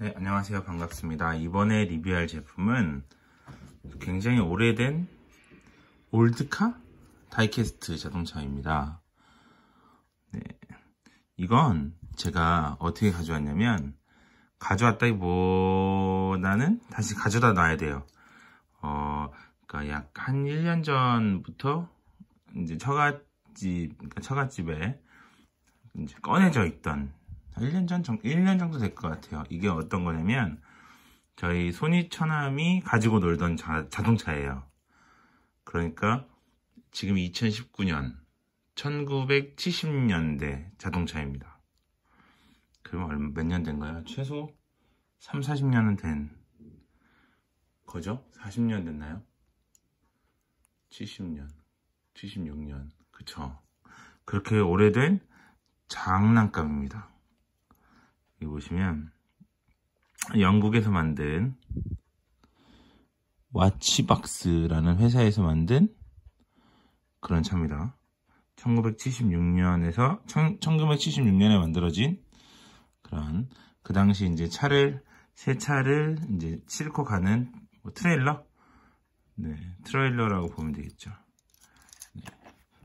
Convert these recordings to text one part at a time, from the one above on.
네, 안녕하세요. 반갑습니다. 이번에 리뷰할 제품은 굉장히 오래된 올드카 다이캐스트 자동차입니다. 네, 이건 제가 어떻게 가져왔냐면 가져왔다기보다는 다시 가져다 놔야 돼요. 어, 그러니까 약 한 1년 전부터 이제 처갓집, 그러니까 처갓집에 이제 꺼내져 있던 1년 전 정도, 1년 정도 될 것 같아요. 이게 어떤 거냐면, 저희 손이 처남이 가지고 놀던 자, 자동차예요. 그러니까 지금 2019년, 1970년대 자동차입니다. 그럼 몇년 된가요? 최소 3, 40년은 된 거죠? 40년 됐나요? 70년, 76년, 그쵸? 그렇게 오래된 장난감입니다. 여기 보시면 영국에서 만든 와치박스라는 회사에서 만든 그런 차입니다. 1976년에서 1976년에 만들어진 그런 그 당시 이제 차를 새 차를 이제 싣고 가는 뭐 트레일러, 네 트레일러라고 보면 되겠죠. 네.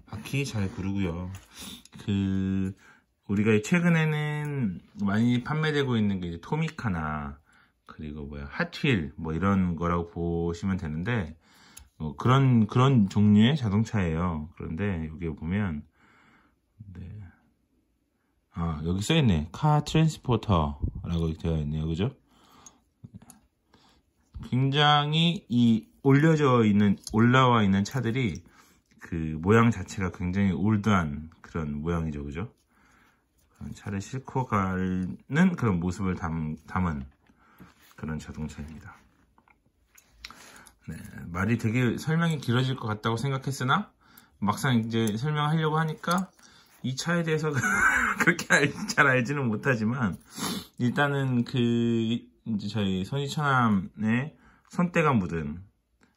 바퀴 잘 구르고요. 그 우리가 최근에는 많이 판매되고 있는 게 토미카나 그리고 뭐야 핫휠 뭐 이런 거라고 보시면 되는데 어, 그런 그런 종류의 자동차예요. 그런데 여기 보면 네. 아 여기 써있네 카 트랜스포터라고 되어 있네요, 그죠? 굉장히 이 올려져 있는 올라와 있는 차들이 그 모양 자체가 굉장히 올드한 그런 모양이죠, 그죠? 차를 싣고 가는 그런 모습을 담, 은 그런 자동차입니다. 네, 말이 되게 설명이 길어질 것 같다고 생각했으나 막상 이제 설명하려고 하니까 이 차에 대해서 그렇게 알, 잘 알지는 못하지만 일단은 그 이제 저희 손이천함의 손때가 묻은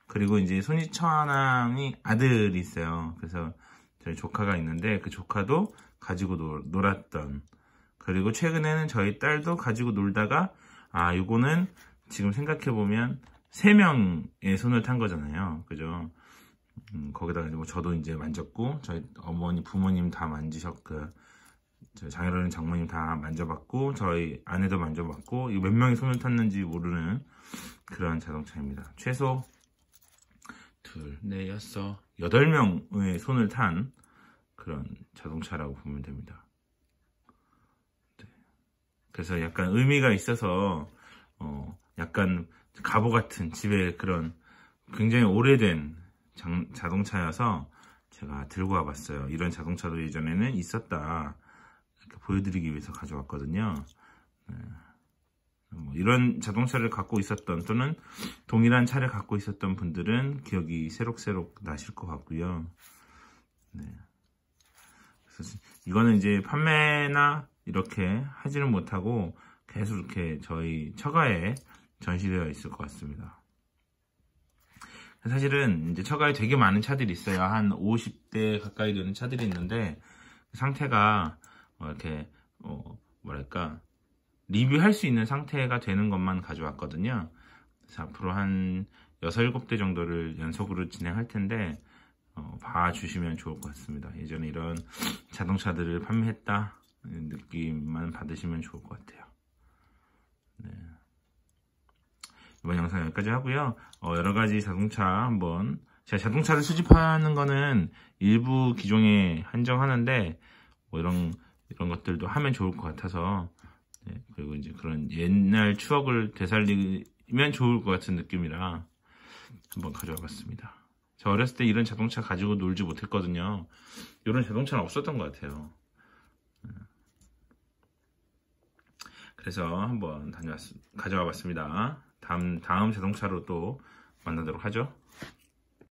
그리고 이제 손이천함이 아들이 있어요. 그래서 저희 조카가 있는데 그 조카도 가지고 놀, 놀았던 그리고 최근에는 저희 딸도 가지고 놀다가 아 요거는 지금 생각해보면 3명의 손을 탄 거잖아요 그죠 음, 거기다가 이제 뭐 저도 이제 만졌고 저희 어머니 부모님 다 만지셨고 그, 저희 장애로는 장모님 다 만져봤고 저희 아내도 만져봤고 몇 명이 손을 탔는지 모르는 그런 자동차입니다 최소 둘, 넷, 여섯, 여덟 명의 손을 탄 그런 자동차라고 보면 됩니다. 네. 그래서 약간 의미가 있어서 어, 약간 가보 같은 집에 그런 굉장히 오래된 장, 자동차여서 제가 들고 와봤어요. 이런 자동차도 예전에는 있었다. 보여드리기 위해서 가져왔거든요. 네. 뭐 이런 자동차를 갖고 있었던 또는 동일한 차를 갖고 있었던 분들은 기억이 새록새록 나실 것 같고요. 네. 이거는 이제 판매나 이렇게 하지는 못하고 계속 이렇게 저희 처가에 전시되어 있을 것 같습니다. 사실은 이제 처가에 되게 많은 차들이 있어요. 한 50대 가까이 되는 차들이 있는데 그 상태가 뭐 이렇게 어 뭐랄까 리뷰할 수 있는 상태가 되는 것만 가져왔거든요. 그래서 앞으로 한 6, 7대 정도를 연속으로 진행할 텐데 어, 봐주시면 좋을 것 같습니다. 예전에 이런 자동차들을 판매했다 느낌만 받으시면 좋을 것 같아요. 네. 이번 영상 여기까지 하고요. 어, 여러 가지 자동차 한번 제가 자동차를 수집하는 거는 일부 기종에 한정하는데 뭐 이런 이런 것들도 하면 좋을 것 같아서 네, 그리고 이제 그런 옛날 추억을 되살리면 좋을 것 같은 느낌이라 한번 가져와 봤습니다. 저 어렸을 때 이런 자동차 가지고 놀지 못했거든요. 이런 자동차는 없었던 것 같아요. 예. 그래서 한번 다녀왔, 가져와 봤습니다. 다음, 다음 자동차로 또 만나도록 하죠.